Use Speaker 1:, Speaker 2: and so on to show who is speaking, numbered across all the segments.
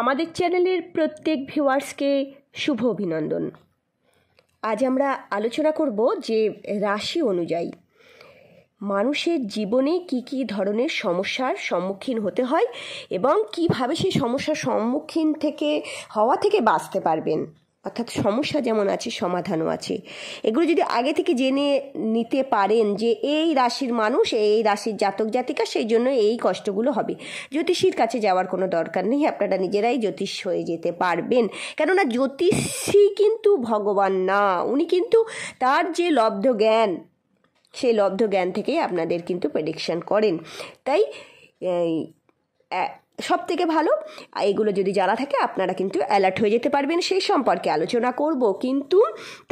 Speaker 1: আমাদের চ্যানেলের প্রত্যেক ভিউয়ার্সকে শুভ অভিনন্দন আজ আমরা আলোচনা করব যে রাশি অনুযায়ী মানুষের জীবনে কি কি ধরনের সমস্যার সম্মুখীন হতে হয় এবং কিভাবে সেই সমস্যার সম্মুখীন থেকে হওয়া থেকে বাঁচতে পারবেন অর্থাৎ সমস্যা যেমন আছে সমাধানও আছে এগুলো যদি আগে থেকে জেনে নিতে পারেন যে এই রাশির মানুষ এই রাশির জাতক জাতিকা সেই জন্য এই কষ্টগুলো হবে জ্যোতিষীর কাছে যাওয়ার কোনো দরকার নেই আপনারা নিজেরাই জ্যোতিষ হয়ে যেতে পারবেন কেননা জ্যোতিষী কিন্তু ভগবান না উনি কিন্তু তার যে লব্ধ জ্ঞান সেই লব্ধ জ্ঞান থেকেই আপনাদের কিন্তু প্রেডিকশান করেন তাই সব থেকে ভালো এগুলো যদি জানা থাকে আপনারা কিন্তু অ্যালার্ট হয়ে যেতে পারবেন সেই সম্পর্কে আলোচনা করব কিন্তু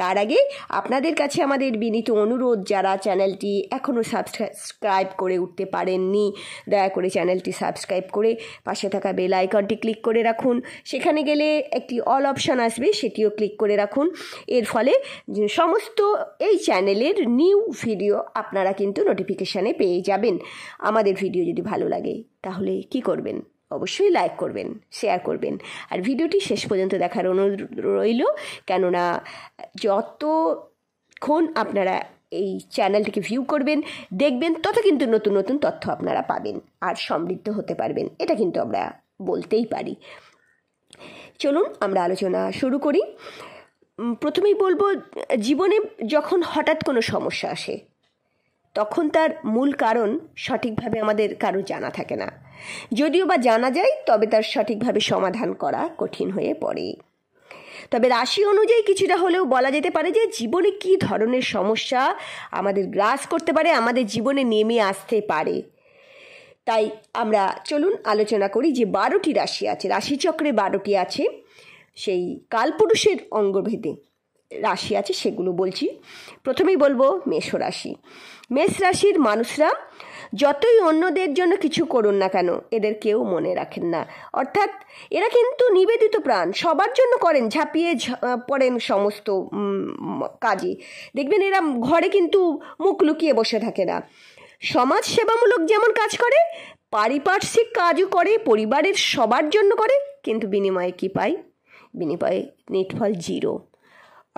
Speaker 1: তার আগে আপনাদের কাছে আমাদের বিনীত অনুরোধ যারা চ্যানেলটি এখনও সাবস্ক্রাইব করে উঠতে পারেননি দয়া করে চ্যানেলটি সাবস্ক্রাইব করে পাশে থাকা বেল আইকনটি ক্লিক করে রাখুন সেখানে গেলে একটি অল অপশন আসবে সেটিও ক্লিক করে রাখুন এর ফলে সমস্ত এই চ্যানেলের নিউ ভিডিও আপনারা কিন্তু নোটিফিকেশানে পেয়ে যাবেন আমাদের ভিডিও যদি ভালো লাগে তাহলে কি করবেন অবশ্যই লাইক করবেন শেয়ার করবেন আর ভিডিওটি শেষ পর্যন্ত দেখার অনুরোধ রইল কেননা যতক্ষণ আপনারা এই চ্যানেলটিকে ভিউ করবেন দেখবেন তত কিন্তু নতুন নতুন তথ্য আপনারা পাবেন আর সমৃদ্ধ হতে পারবেন এটা কিন্তু আমরা বলতেই পারি চলুন আমরা আলোচনা শুরু করি প্রথমেই বলবো জীবনে যখন হঠাৎ কোনো সমস্যা আসে তখন তার মূল কারণ সঠিকভাবে আমাদের কারো জানা থাকে না যদিও বা জানা যায় তবে তার সঠিকভাবে সমাধান করা কঠিন হয়ে পড়ে তবে রাশি অনুযায়ী কিছুটা হলেও বলা যেতে পারে যে জীবনে কি ধরনের সমস্যা আমাদের গ্রাস করতে পারে আমাদের জীবনে নেমে আসতে পারে তাই আমরা চলুন আলোচনা করি যে বারোটি রাশি আছে রাশিচক্রে বারোটি আছে সেই কালপুরুষের অঙ্গভেদে রাশি আছে সেগুলো বলছি প্রথমেই বলবো মেষ রাশি মেষ রাশির মানুষরা যতই অন্যদের জন্য কিছু করুন না কেন এদের কেউ মনে রাখেন না অর্থাৎ এরা কিন্তু নিবেদিত প্রাণ সবার জন্য করেন ঝাঁপিয়ে পড়েন সমস্ত কাজে দেখবেন এরা ঘরে কিন্তু মুখ লুকিয়ে বসে থাকে না সমাজ সেবামূলক যেমন কাজ করে পারিপার্শ্বিক কাজও করে পরিবারের সবার জন্য করে কিন্তু বিনিময়ে কি পায় বিনিময়ে নেটফল জিরো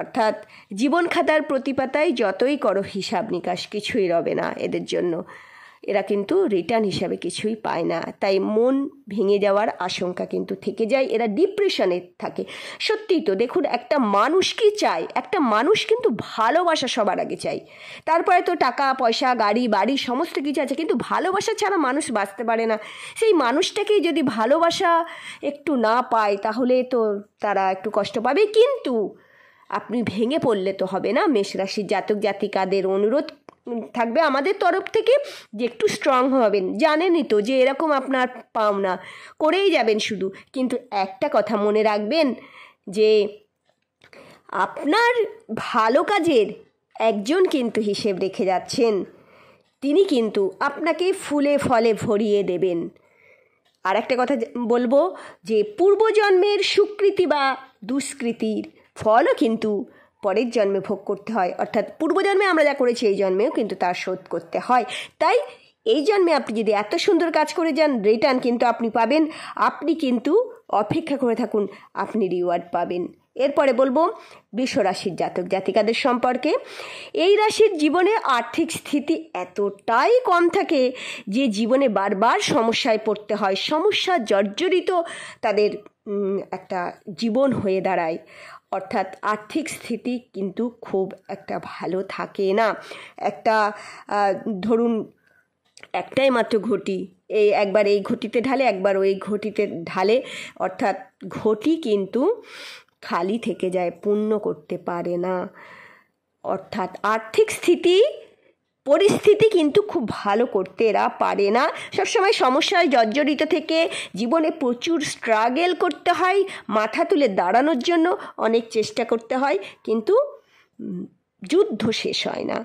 Speaker 1: অর্থাৎ জীবন খাতার প্রতিপাতায় যতই করো হিসাব নিকাশ কিছুই রবে না এদের জন্য এরা কিন্তু রিটার্ন হিসাবে কিছুই পায় না তাই মন ভেঙে যাওয়ার আশঙ্কা কিন্তু থেকে যায় এরা ডিপ্রেশনে থাকে সত্যিই তো দেখুন একটা মানুষ কি চায় একটা মানুষ কিন্তু ভালোবাসা সবার আগে চাই তারপরে তো টাকা পয়সা গাড়ি বাড়ি সমস্ত কিছু আছে কিন্তু ভালোবাসা ছাড়া মানুষ বাঁচতে পারে না সেই মানুষটাকেই যদি ভালোবাসা একটু না পায় তাহলে তো তারা একটু কষ্ট পাবে কিন্তু আপনি ভেঙে পড়লে তো হবে না মেষরাশির জাতক জাতিকাদের অনুরোধ থাকবে আমাদের তরফ থেকে যে একটু স্ট্রং হবেন জানেনই তো যে এরকম আপনার পাওনা করেই যাবেন শুধু কিন্তু একটা কথা মনে রাখবেন যে আপনার ভালো কাজের একজন কিন্তু হিসেব রেখে যাচ্ছেন তিনি কিন্তু আপনাকে ফুলে ফলে ভরিয়ে দেবেন আর একটা কথা বলবো যে পূর্বজন্মের সুকৃতি বা দুষ্কৃতির ফলও কিন্তু পরের জন্মে ভোগ করতে হয় অর্থাৎ পূর্বজন্মে আমরা যা করেছি এই জন্মেও কিন্তু তার শোধ করতে হয় তাই এই জন্মে আপনি যদি এত সুন্দর কাজ করে যান রিটার্ন কিন্তু আপনি পাবেন আপনি কিন্তু অপেক্ষা করে থাকুন আপনি রিওয়ার্ড পাবেন এরপরে বলবো বিশ্ব রাশির জাতক জাতিকাদের সম্পর্কে এই রাশির জীবনে আর্থিক স্থিতি এতটাই কম থাকে যে জীবনে বারবার সমস্যায় পড়তে হয় সমস্যা জর্জরিত তাদের একটা জীবন হয়ে দাঁড়ায় অর্থাৎ আর্থিক স্থিতি কিন্তু খুব একটা ভালো থাকে না একটা ধরুন একটাই মাত্র ঘটি এই একবার এই ঘটিতে ঢালে একবার ওই ঘটিতে ঢালে অর্থাৎ ঘটি কিন্তু খালি থেকে যায় পূর্ণ করতে পারে না অর্থাৎ আর্থিক স্থিতি পরিস্থিতি কিন্তু খুব ভালো করতে এরা পারে না সবসময় সমস্যায় জর্জরিত থেকে জীবনে প্রচুর স্ট্রাগেল করতে হয় মাথা তুলে দাঁড়ানোর জন্য অনেক চেষ্টা করতে হয় কিন্তু যুদ্ধ শেষ হয় না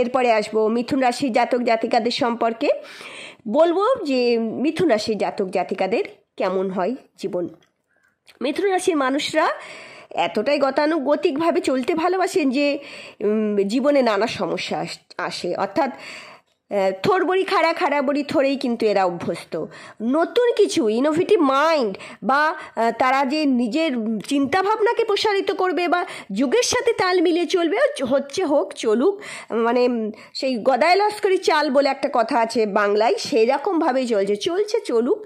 Speaker 1: এরপরে আসবো মিথুন রাশির জাতক জাতিকাদের সম্পর্কে বলবো যে মিথুন রাশির জাতক জাতিকাদের কেমন হয় জীবন মিথুন রাশির মানুষরা এতটাই গতানুগতিকভাবে চলতে ভালোবাসেন যে জীবনে নানা সমস্যা আসে অর্থাৎ থোর বড়ি খাড়া খাড়া বড়ি থরেই কিন্তু এরা অভ্যস্ত নতুন কিছু ইনোভেটিভ মাইন্ড বা তারা যে নিজের চিন্তাভাবনাকে প্রসারিত করবে বা যুগের সাথে তাল মিলিয়ে চলবে হচ্ছে হোক চলুক মানে সেই গদায় লস্করি চাল বলে একটা কথা আছে বাংলায় সেই রকমভাবেই চলছে চলছে চলুক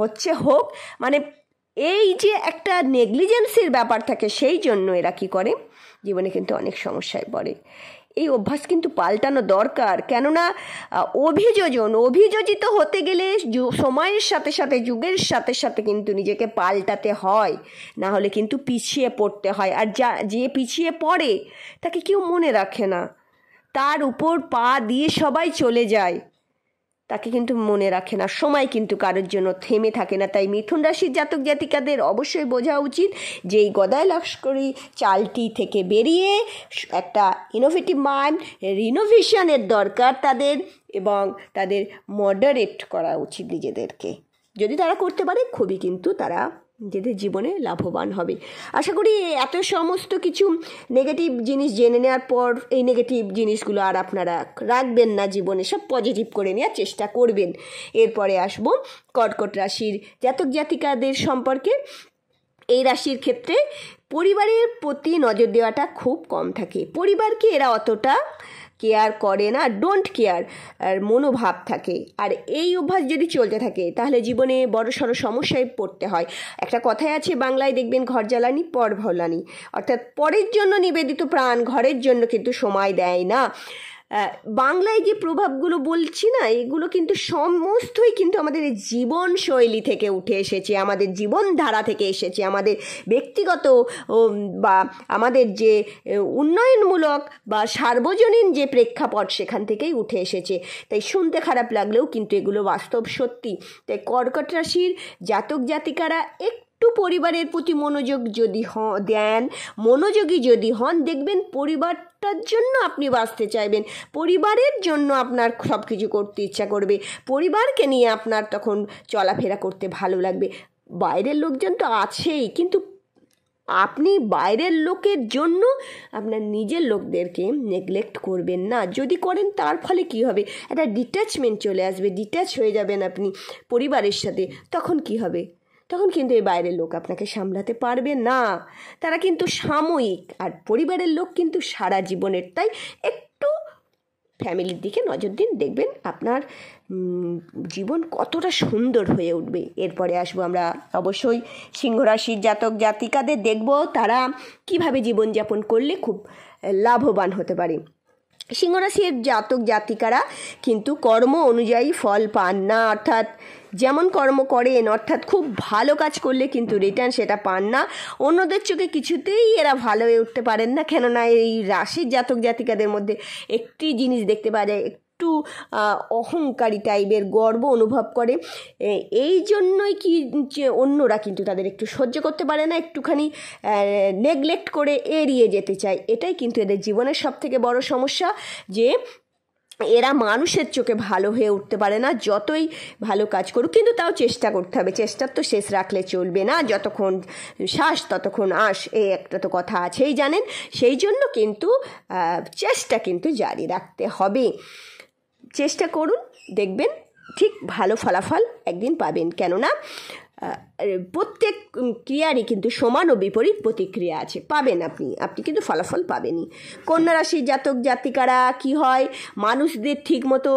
Speaker 1: হচ্ছে হোক মানে এই যে একটা নেগলিজেন্সের ব্যাপার থাকে সেই জন্য এরা কি করে জীবনে কিন্তু অনেক সমস্যায় পড়ে এই অভ্যাস কিন্তু পাল্টানো দরকার কেননা অভিযোজন অভিযোজিত হতে গেলে সময়ের সাথে সাথে যুগের সাথে সাথে কিন্তু নিজেকে পাল্টাতে হয় না হলে কিন্তু পিছিয়ে পড়তে হয় আর যা যে পিছিয়ে পড়ে তাকে কেউ মনে রাখে না তার উপর পা দিয়ে সবাই চলে যায় তাকে কিন্তু মনে রাখে না সময় কিন্তু কারোর জন্য থেমে থাকে না তাই মিথুন রাশির জাতক জাতিকাদের অবশ্যই বোঝা উচিত যে এই গদায় লস্করি চালটি থেকে বেরিয়ে একটা ইনোভেটিভ মাইন্ড রিনোভেশনের দরকার তাদের এবং তাদের মডারেট করা উচিত নিজেদেরকে যদি তারা করতে পারে খুবই কিন্তু তারা নিজেদের জীবনে লাভবান হবে আশা করি এত সমস্ত কিছু নেগেটিভ জিনিস জেনে নেওয়ার পর এই নেগেটিভ জিনিসগুলো আর আপনারা রাখবেন না জীবনে সব পজিটিভ করে নেওয়ার চেষ্টা করবেন এরপরে আসবো কর্কট রাশির জাতক জাতিকাদের সম্পর্কে এই রাশির ক্ষেত্রে পরিবারের প্রতি নজর দেওয়াটা খুব কম থাকে পরিবারকে এরা অতটা কেয়ার করে না ডোন্ট কেয়ার আর মনোভাব থাকে আর এই অভ্যাস যদি চলতে থাকে তাহলে জীবনে বড় সড়ো সমস্যায় পড়তে হয় একটা কথাই আছে বাংলায় দেখবেন ঘর জ্বালানি পর ভলানি অর্থাৎ পরের জন্য নিবেদিত প্রাণ ঘরের জন্য কিন্তু সময় দেয় না বাংলায় যে প্রভাবগুলো বলছি না এগুলো কিন্তু সমস্তই কিন্তু আমাদের জীবনশৈলী থেকে উঠে এসেছে আমাদের জীবনধারা থেকে এসেছে আমাদের ব্যক্তিগত বা আমাদের যে উন্নয়নমূলক বা সার্বজনীন যে প্রেক্ষাপট সেখান থেকেই উঠে এসেছে তাই শুনতে খারাপ লাগলেও কিন্তু এগুলো বাস্তব সত্যি তাই কর্কট রাশির জাতক জাতিকারা এক একটু পরিবারের প্রতি মনোযোগ যদি দেন মনোযোগী যদি হন দেখবেন পরিবার একটার জন্য আপনি বাঁচতে চাইবেন পরিবারের জন্য আপনার সব কিছু করতে ইচ্ছা করবে পরিবারকে নিয়ে আপনার তখন চলাফেরা করতে ভালো লাগবে বাইরের লোকজন তো আছেই কিন্তু আপনি বাইরের লোকের জন্য আপনার নিজের লোকদেরকে নেগলেক্ট করবেন না যদি করেন তার ফলে কি হবে একটা ডিট্যাচমেন্ট চলে আসবে ডিট্যাচ হয়ে যাবেন আপনি পরিবারের সাথে তখন কি হবে তখন কিন্তু এই বাইরের লোক আপনাকে সামলাতে পারবে না তারা কিন্তু সাময়িক আর পরিবারের লোক কিন্তু সারা জীবনের তাই একটু ফ্যামিলির দিকে নজর দিন দেখবেন আপনার জীবন কতটা সুন্দর হয়ে উঠবে এরপরে আসবো আমরা অবশ্যই সিংহরাশির জাতক জাতিকাদের দেখব তারা কীভাবে জীবনযাপন করলে খুব লাভবান হতে পারে সিংহরাশির জাতক জাতিকারা কিন্তু কর্ম অনুযায়ী ফল পান না অর্থাৎ যেমন কর্ম করেন অর্থাৎ খুব ভালো কাজ করলে কিন্তু রিটার্ন সেটা পান না অন্যদের চোখে কিছুতেই এরা ভালো হয়ে উঠতে পারেন না কেননা এই রাশির জাতক জাতিকাদের মধ্যে একটি জিনিস দেখতে পাওয়া যায় একটু অহংকারী টাইপের গর্ব অনুভব করে এই জন্যই কি যে অন্যরা কিন্তু তাদের একটু সহ্য করতে পারে না একটুখানি নেগলেক্ট করে এড়িয়ে যেতে চায় এটাই কিন্তু এদের জীবনের সবথেকে বড় সমস্যা যে এরা মানুষের চোখে ভালো হয়ে উঠতে পারে না যতই ভালো কাজ করুক কিন্তু তাও চেষ্টা করতে হবে চেষ্টার তো শেষ রাখলে চলবে না যতক্ষণ শ্বাস ততক্ষণ আস এই একটা তো কথা আছেই জানেন সেই জন্য কিন্তু চেষ্টা কিন্তু জারি রাখতে হবে চেষ্টা করুন দেখবেন ঠিক ভালো ফলাফল একদিন পাবেন কেননা প্রত্যেক ক্রিয়ারই কিন্তু সমান ও বিপরীত প্রতিক্রিয়া আছে পাবেন আপনি আপনি কিন্তু ফলাফল পাবেনই কন্যা রাশির জাতক জাতিকারা কি হয় মানুষদের ঠিক মতো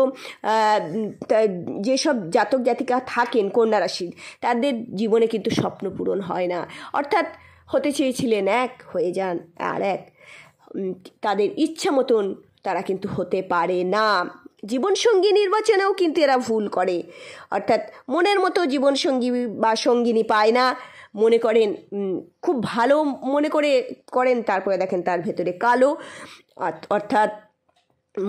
Speaker 1: যেসব জাতক জাতিকা থাকেন কন্যা রাশির তাদের জীবনে কিন্তু স্বপ্ন পূরণ হয় না অর্থাৎ হতে চেয়েছিলেন এক হয়ে যান আর এক তাদের ইচ্ছা মতন তারা কিন্তু হতে পারে না জীবনসঙ্গী নির্বাচনেও কিন্তু এরা ভুল করে অর্থাৎ মনের মতো জীবনসঙ্গী বা সঙ্গিনী পায় না মনে করেন খুব ভালো মনে করে করেন তারপরে দেখেন তার ভেতরে কালো অর্থাৎ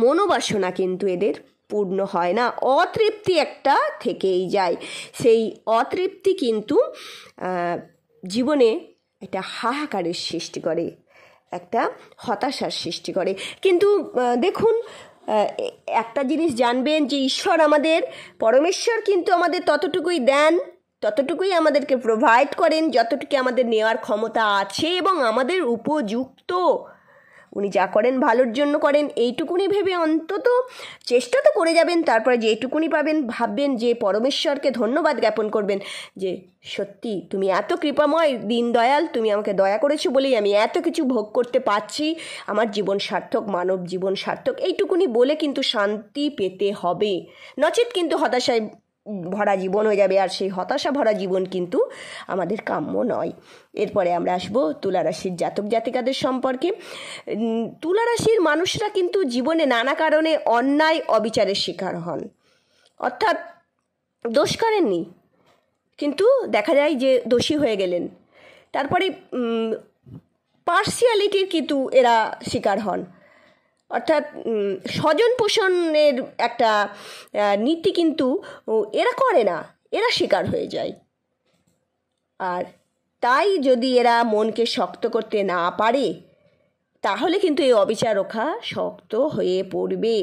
Speaker 1: মনোবাসনা কিন্তু এদের পূর্ণ হয় না অতৃপ্তি একটা থেকেই যায় সেই অতৃপ্তি কিন্তু জীবনে এটা হাহাকারের সৃষ্টি করে একটা হতাশার সৃষ্টি করে কিন্তু দেখুন একটা জিনিস জানবেন যে ঈশ্বর আমাদের পরমেশ্বর কিন্তু আমাদের ততটুকুই দেন ততটুকুই আমাদেরকে প্রোভাইড করেন যতটুকু আমাদের নেওয়ার ক্ষমতা আছে এবং আমাদের উপযুক্ত উনি যা করেন ভালোর জন্য করেন এইটুকুনি ভেবে অন্তত চেষ্টা তো করে যাবেন তারপরে যেটুকুনি পাবেন ভাববেন যে পরমেশ্বরকে ধন্যবাদ জ্ঞাপন করবেন যে সত্যি তুমি এত কৃপাময় দিন দয়াল তুমি আমাকে দয়া করেছো বলেই আমি এত কিছু ভোগ করতে পারছি আমার জীবন সার্থক মানব জীবন সার্থক এইটুকুনি বলে কিন্তু শান্তি পেতে হবে নচেত কিন্তু হতাশায় ভরা জীবন হয়ে যাবে আর সেই হতাশা ভরা জীবন কিন্তু আমাদের কাম্য নয় এরপরে আমরা আসবো তুলারাশির জাতক জাতিকাদের সম্পর্কে তুলারাশির মানুষরা কিন্তু জীবনে নানা কারণে অন্যায় অবিচারের শিকার হন অর্থাৎ দোষ করেননি কিন্তু দেখা যায় যে দোষী হয়ে গেলেন তারপরে পার্সিয়ালিটির কিন্তু এরা শিকার হন অর্থাৎ স্বজন পোষণের একটা নীতি কিন্তু এরা করে না এরা শিকার হয়ে যায় আর তাই যদি এরা মনকে শক্ত করতে না পারে তাহলে কিন্তু এই অবিচার রক্ষা শক্ত হয়ে পড়বে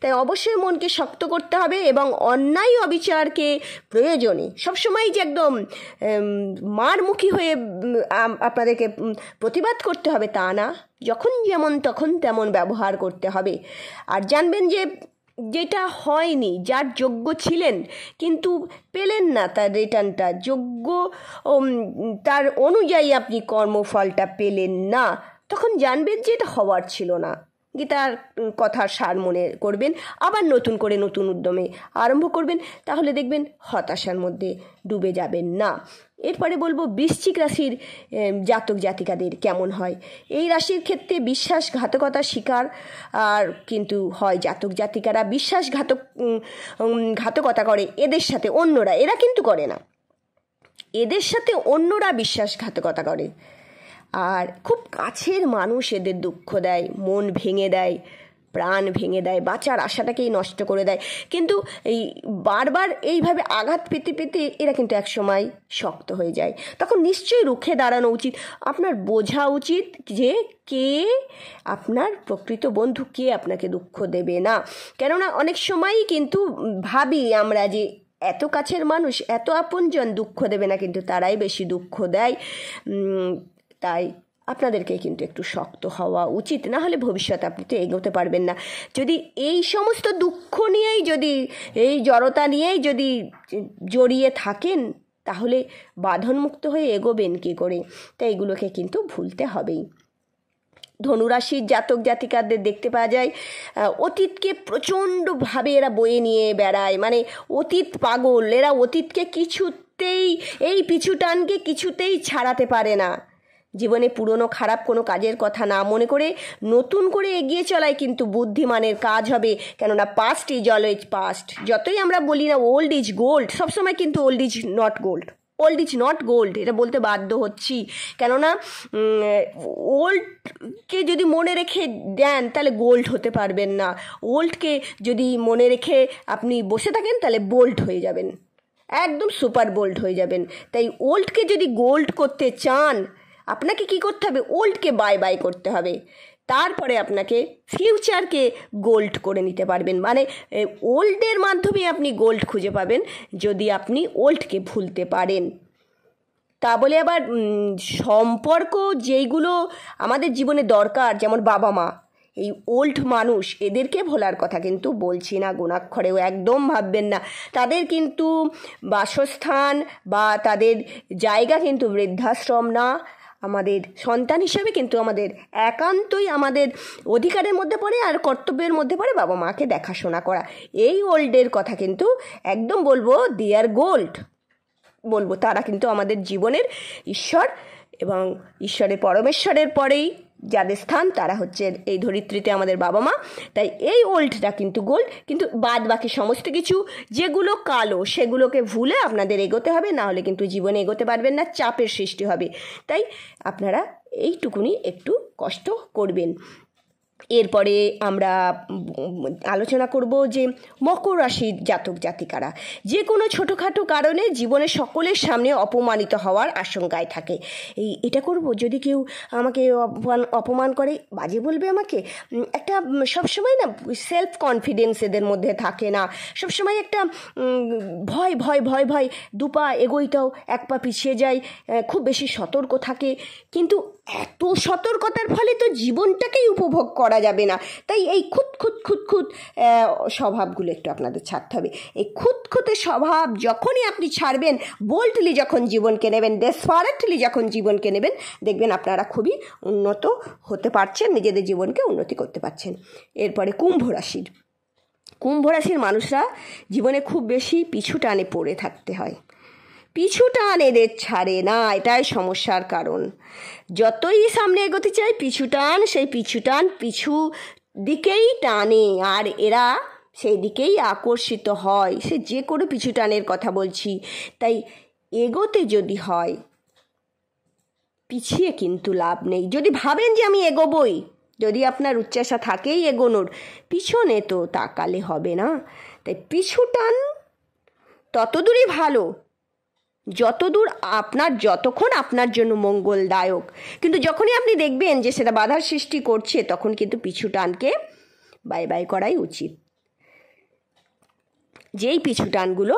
Speaker 1: তাই অবশ্যই মনকে শক্ত করতে হবে এবং অন্যায় অবিচারকে প্রয়োজনে সবসময় যে একদম মারমুখী হয়ে আপনাদেরকে প্রতিবাদ করতে হবে তা না যখন যেমন তখন তেমন ব্যবহার করতে হবে আর জানবেন যে যেটা হয়নি যার যোগ্য ছিলেন কিন্তু পেলেন না তার রিটার্নটা যোগ্য তার অনুযায়ী আপনি কর্মফলটা পেলেন না তখন জানবেন যে এটা হওয়ার ছিল না গীতার কথার সার মনে করবেন আবার নতুন করে নতুন উদ্যমে আরম্ভ করবেন তাহলে দেখবেন হতাশার মধ্যে ডুবে যাবেন না এরপরে বলবো বৃশ্চিক রাশির জাতক জাতিকাদের কেমন হয় এই রাশির ক্ষেত্রে বিশ্বাসঘাতকতা শিকার আর কিন্তু হয় জাতক জাতিকারা বিশ্বাসঘাতক ঘাতকতা করে এদের সাথে অন্যরা এরা কিন্তু করে না এদের সাথে অন্যরা বিশ্বাসঘাতকতা করে আর খুব কাছের মানুষ এদের দুঃখ দেয় মন ভেঙে দেয় প্রাণ ভেঙে দেয় বাঁচার আশাটাকেই নষ্ট করে দেয় কিন্তু এই বারবার এইভাবে আঘাত পেতে পেতে এরা কিন্তু একসময় শক্ত হয়ে যায় তখন নিশ্চয়ই রুখে দাঁড়ানো উচিত আপনার বোঝা উচিত যে কে আপনার প্রকৃত বন্ধু কে আপনাকে দুঃখ দেবে না কেননা অনেক সময়ই কিন্তু ভাবি আমরা যে এত কাছের মানুষ এত আপনজন দুঃখ দেবে না কিন্তু তারাই বেশি দুঃখ দেয় তাই আপনাদেরকে কিন্তু একটু শক্ত হওয়া উচিত না হলে ভবিষ্যতে আপনি তো এগোতে পারবেন না যদি এই সমস্ত দুঃখ নিয়েই যদি এই জড়তা নিয়েই যদি জড়িয়ে থাকেন তাহলে বাঁধনমুক্ত হয়ে এগোবেন কী করে তাই এগুলোকে কিন্তু ভুলতে হবেই ধনুরাশির জাতক জাতিকাদের দেখতে পাওয়া যায় অতীতকে প্রচণ্ডভাবে এরা বয়ে নিয়ে বেড়ায় মানে অতীত পাগল এরা অতীতকে কিছুতেই এই পিছুটানকে কিছুতেই ছাড়াতে পারে না জীবনে পুরনো খারাপ কোনো কাজের কথা না মনে করে নতুন করে এগিয়ে চলাই কিন্তু বুদ্ধিমানের কাজ হবে কেননা পাস্ট ইজ অলওয়েজ পাস্ট যতই আমরা বলি না ওল্ড ইজ গোল্ড সবসময় কিন্তু old is not gold old is not gold এটা বলতে বাধ্য হচ্ছি কেননা ওল্ডকে যদি মনে রেখে দেন তাহলে গোল্ড হতে পারবেন না ওল্ডকে যদি মনে রেখে আপনি বসে থাকেন তাহলে বোল্ড হয়ে যাবেন একদম সুপার বোল্ড হয়ে যাবেন তাই ওল্ডকে যদি গোল্ড করতে চান আপনাকে কি করতে হবে ওল্ডকে বাই বাই করতে হবে তারপরে আপনাকে ফিউচারকে গোল্ড করে নিতে পারবেন মানে ওল্ডের মাধ্যমে আপনি গোল্ড খুঁজে পাবেন যদি আপনি ওল্ডকে ভুলতে পারেন তা বলে আবার সম্পর্ক যেইগুলো আমাদের জীবনে দরকার যেমন বাবা মা এই ওল্ড মানুষ এদেরকে ভোলার কথা কিন্তু বলছি না গুণাক্ষরেও একদম ভাববেন না তাদের কিন্তু বাসস্থান বা তাদের জায়গা কিন্তু বৃদ্ধাশ্রম না আমাদের সন্তান হিসাবে কিন্তু আমাদের একান্তই আমাদের অধিকারের মধ্যে পড়ে আর কর্তব্যের মধ্যে পড়ে বাবা মাকে দেখাশোনা করা এই ওল্ডের কথা কিন্তু একদম বলবো দে আর গোল্ড বলবো তারা কিন্তু আমাদের জীবনের ঈশ্বর এবং ঈশ্বরের পরমেশ্বরের পরেই যাদের স্থান তারা হচ্ছে এই ধরিত্রীতে আমাদের বাবা মা তাই এই ওল্ডটা কিন্তু গোল্ড কিন্তু বাদ বাকি সমস্ত কিছু যেগুলো কালো সেগুলোকে ভুলে আপনাদের এগোতে হবে না হলে কিন্তু জীবনে এগোতে পারবেন না চাপের সৃষ্টি হবে তাই আপনারা এইটুকুনি একটু কষ্ট করবেন এরপরে আমরা আলোচনা করব যে মকর রাশির জাতক জাতিকারা যে কোনো ছোটোখাটো কারণে জীবনে সকলের সামনে অপমানিত হওয়ার আশঙ্কায় থাকে এই এটা করব যদি কেউ আমাকে অপমান অপমান করে বাজে বলবে আমাকে একটা সবসময় না সেলফ কনফিডেন্স এদের মধ্যে থাকে না সবসময় একটা ভয় ভয় ভয় ভয় দুপা এগোইতাও এক পা পিছিয়ে যায় খুব বেশি সতর্ক থাকে কিন্তু এত সতর্কতার ফলে তো জীবনটাকেই উপভোগ করে করা যাবে না তাই এই খুঁত খুঁত খুঁত খুঁত স্বভাবগুলো একটু আপনাদের ছাড়তে হবে এই খুঁত খুঁতে স্বভাব যখনই আপনি ছাড়বেন বোল্টলি যখন জীবনকে নেবেন ডেসপারেটলি যখন জীবনকে নেবেন দেখবেন আপনারা খুবই উন্নত হতে পারছেন নিজেদের জীবনকে উন্নতি করতে পারছেন এরপরে কুম্ভ রাশির কুম্ভ রাশির মানুষরা জীবনে খুব বেশি পিছু টানে পড়ে থাকতে হয় পিছু টান এদের ছাড়ে না এটাই সমস্যার কারণ যতই সামনে এগোতে চাই পিছু টান সেই পিছু টান পিছু দিকেই টানে আর এরা সেই দিকেই আকর্ষিত হয় সে যে কোনো পিছু টানের কথা বলছি তাই এগোতে যদি হয় পিছিয়ে কিন্তু লাভ নেই যদি ভাবেন যে আমি এগোবই যদি আপনার উচ্চাসা থাকেই এগোনোর পিছনে তো তাকালে হবে না তাই পিছু টান ততদূরই ভালো যতদূর আপনার যতক্ষণ আপনার জন্য মঙ্গলদায়ক কিন্তু যখনই আপনি দেখবেন যে সেটা বাধার সৃষ্টি করছে তখন কিন্তু পিছু টানকে বাই বাই করাই উচিত যেই পিছু টানগুলো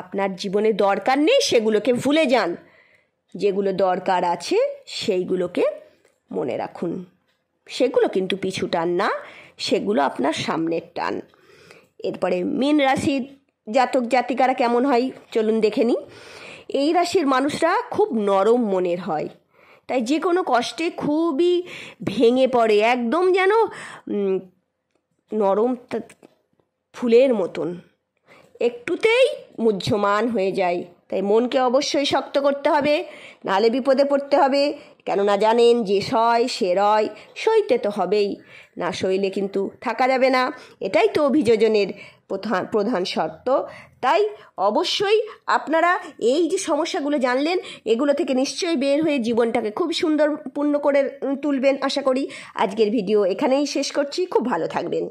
Speaker 1: আপনার জীবনে দরকার নেই সেগুলোকে ভুলে যান যেগুলো দরকার আছে সেইগুলোকে মনে রাখুন সেগুলো কিন্তু পিছু টান না সেগুলো আপনার সামনের টান এরপরে মীন রাশির জাতক জাতিকারা কেমন হয় চলুন দেখে নিই এই রাশির মানুষরা খুব নরম মনের হয় তাই যে কোনো কষ্টে খুবই ভেঙে পড়ে একদম যেন নরম ফুলের মতন একটুতেই মুহ্যমান হয়ে যায় তাই মনকে অবশ্যই শক্ত করতে হবে নালে বিপদে পড়তে হবে কেননা জানেন যে সয় সে রয় সইতে তো হবেই না সইলে কিন্তু থাকা যাবে না এটাই তো অভিযোজনের প্রধান প্রধান শর্ত তাই অবশ্যই আপনারা এই যে সমস্যাগুলো জানলেন এগুলো থেকে নিশ্চয়ই বের হয়ে জীবনটাকে খুব সুন্দরপূর্ণ করে তুলবেন আশা করি আজকের ভিডিও এখানেই শেষ করছি খুব ভালো থাকবেন